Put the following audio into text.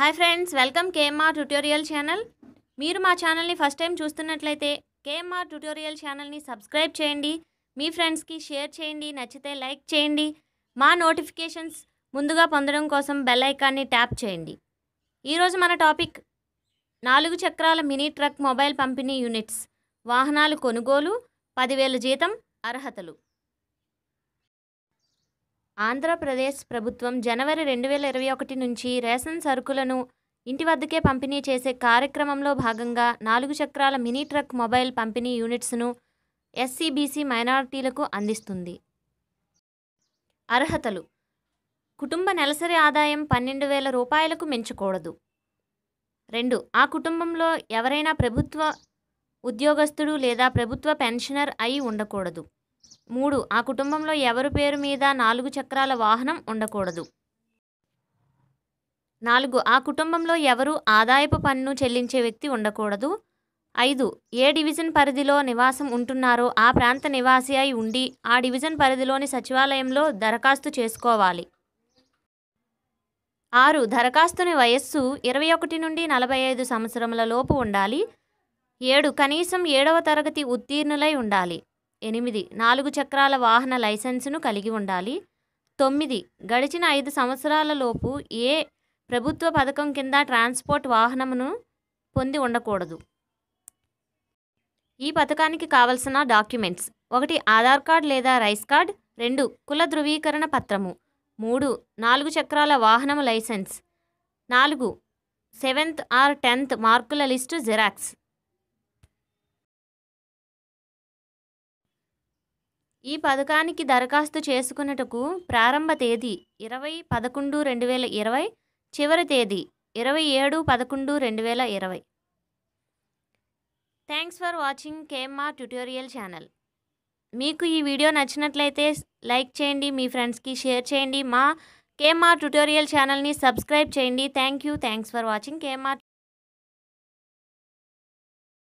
hi friends welcome KMR tutorial channel మీరు మా ఛానల్ని ఫస్ట్ టైం చూస్తున్నట్లయితే కేఎంఆర్ ట్యుటోరియల్ ఛానల్ని సబ్స్క్రైబ్ చేయండి మీ ఫ్రెండ్స్కి షేర్ చేయండి నచ్చితే లైక్ చేయండి మా నోటిఫికేషన్స్ ముందుగా పొందడం కోసం బెల్ ఐకాన్ని ట్యాప్ చేయండి ఈరోజు మన టాపిక్ నాలుగు చక్రాల మినీ ట్రక్ మొబైల్ పంపిణీ యూనిట్స్ వాహనాలు కొనుగోలు పదివేల జీతం అర్హతలు ఆంధ్రప్రదేశ్ ప్రభుత్వం జనవరి రెండు వేల ఇరవై ఒకటి నుంచి రేషన్ సరుకులను ఇంటి వద్దకే పంపిణీ చేసే కార్యక్రమంలో భాగంగా నాలుగు చక్రాల మినీ ట్రక్ మొబైల్ పంపిణీ యూనిట్స్ను ఎస్సీబీసీ మైనారిటీలకు అందిస్తుంది అర్హతలు కుటుంబ నెలసరి ఆదాయం పన్నెండు వేల రూపాయలకు మించకూడదు రెండు ఆ కుటుంబంలో ఎవరైనా ప్రభుత్వ ఉద్యోగస్తుడు లేదా ప్రభుత్వ పెన్షనర్ అయి ఉండకూడదు మూడు ఆ కుటుంబంలో ఎవరు పేరు మీద నాలుగు చక్రాల వాహనం ఉండకూడదు నాలుగు ఆ కుటుంబంలో ఎవరు ఆదాయపు పన్ను చెల్లించే వ్యక్తి ఉండకూడదు ఐదు ఏ డివిజన్ పరిధిలో నివాసం ఉంటున్నారో ఆ ప్రాంత నివాసి అయి ఉండి ఆ డివిజన్ పరిధిలోని సచివాలయంలో దరఖాస్తు చేసుకోవాలి ఆరు దరఖాస్తుని వయస్సు ఇరవై ఒకటి నుండి నలభై ఐదు సంవత్సరముల లోపు ఉండాలి ఏడు కనీసం ఏడవ తరగతి ఉత్తీర్ణులై ఉండాలి ఎనిమిది నాలుగు చక్రాల వాహన లైసెన్సును కలిగి ఉండాలి తొమ్మిది గడిచిన ఐదు సంవత్సరాల లోపు ఏ ప్రభుత్వ పథకం కింద ట్రాన్స్పోర్ట్ వాహనమును పొంది ఉండకూడదు ఈ పథకానికి కావలసిన డాక్యుమెంట్స్ ఒకటి ఆధార్ కార్డ్ లేదా రైస్ కార్డ్ రెండు కుల ధృవీకరణ పత్రము మూడు నాలుగు చక్రాల వాహనము లైసెన్స్ నాలుగు సెవెంత్ ఆర్ టెన్త్ మార్కుల లిస్టు జెరాక్స్ ఈ పథకానికి దరఖాస్తు చేసుకున్నటకు ప్రారంభ తేదీ ఇరవై పదకొండు రెండు వేల ఇరవై చివరి తేదీ ఇరవై ఏడు పదకొండు రెండు వేల ఇరవై thanks for watching KMR tutorial channel మీకు ఈ వీడియో నచ్చినట్లయితే లైక్ చేయండి మీ ఫ్రెండ్స్కి షేర్ చేయండి మా కేఎంఆర్ ట్యుటోరియల్ ఛానల్ని సబ్స్క్రైబ్ చేయండి thank you thanks for watching KMR